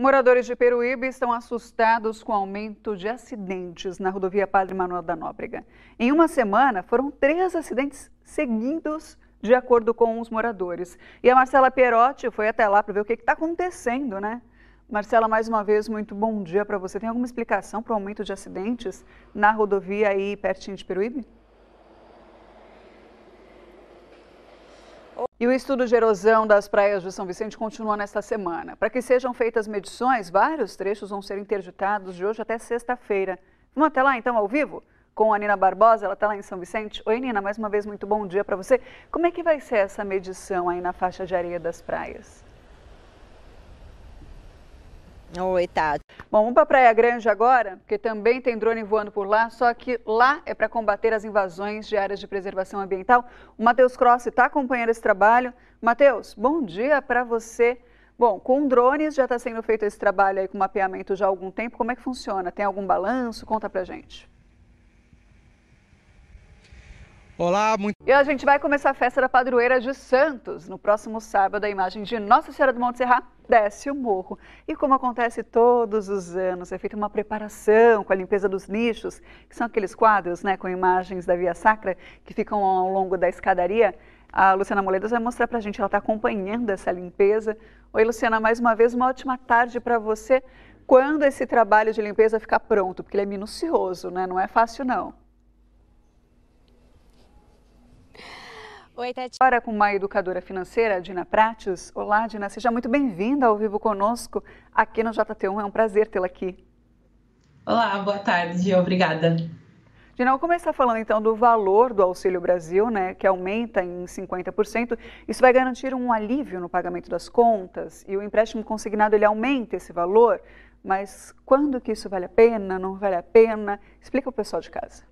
Moradores de Peruíbe estão assustados com o aumento de acidentes na rodovia Padre Manuel da Nóbrega. Em uma semana, foram três acidentes seguidos, de acordo com os moradores. E a Marcela Pierotti foi até lá para ver o que está acontecendo, né? Marcela, mais uma vez, muito bom dia para você. Tem alguma explicação para o aumento de acidentes na rodovia aí pertinho de Peruíbe? E o estudo de erosão das praias de São Vicente continua nesta semana. Para que sejam feitas medições, vários trechos vão ser interditados de hoje até sexta-feira. Vamos até lá, então, ao vivo? Com a Nina Barbosa, ela está lá em São Vicente. Oi, Nina, mais uma vez, muito bom dia para você. Como é que vai ser essa medição aí na faixa de areia das praias? Oi, Tati. Tá. Bom, vamos para Praia Grande agora, porque também tem drone voando por lá, só que lá é para combater as invasões de áreas de preservação ambiental. O Matheus Cross está acompanhando esse trabalho. Matheus, bom dia para você. Bom, com drones já está sendo feito esse trabalho aí com mapeamento já há algum tempo. Como é que funciona? Tem algum balanço? Conta pra gente. Olá, muito. E a gente vai começar a festa da padroeira de Santos. No próximo sábado, a imagem de Nossa Senhora do Monte Serra desce o morro. E como acontece todos os anos, é feita uma preparação com a limpeza dos nichos, que são aqueles quadros né, com imagens da Via Sacra que ficam ao longo da escadaria. A Luciana Moledas vai mostrar para a gente, ela está acompanhando essa limpeza. Oi, Luciana, mais uma vez, uma ótima tarde para você. Quando esse trabalho de limpeza ficar pronto? Porque ele é minucioso, né? não é fácil não. Oi, Tati. Agora com uma educadora financeira, Dina Prates. Olá, Dina, seja muito bem-vinda ao vivo conosco aqui no JT1. É um prazer tê-la aqui. Olá, boa tarde, obrigada. Dina, vou começar falando então do valor do Auxílio Brasil, né, que aumenta em 50%. Isso vai garantir um alívio no pagamento das contas e o empréstimo consignado ele aumenta esse valor, mas quando que isso vale a pena, não vale a pena? Explica o pessoal de casa.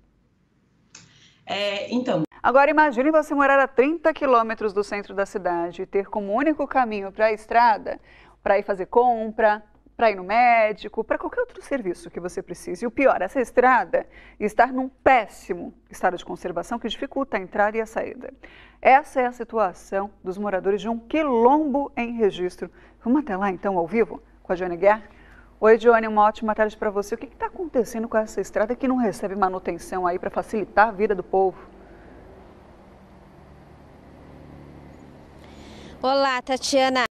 É, então, Agora imagine você morar a 30 quilômetros do centro da cidade e ter como único caminho para a estrada, para ir fazer compra, para ir no médico, para qualquer outro serviço que você precise. E o pior, essa estrada estar num péssimo estado de conservação que dificulta a entrada e a saída. Essa é a situação dos moradores de um quilombo em registro. Vamos até lá então, ao vivo, com a Joane Guerra. Oi, Joane, uma ótima tarde para você. O que está acontecendo com essa estrada que não recebe manutenção aí para facilitar a vida do povo? Olá, Tatiana.